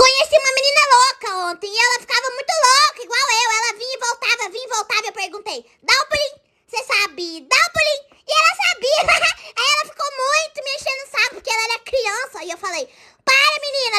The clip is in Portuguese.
Conheci uma menina louca ontem e ela ficava muito louca, igual eu. Ela vinha e voltava, vinha e voltava. Eu perguntei, dá o um pulinho, você sabe, dá o um pulinho. E ela sabia. Aí ela ficou muito me enchendo o saco porque ela era criança. E eu falei, para menina.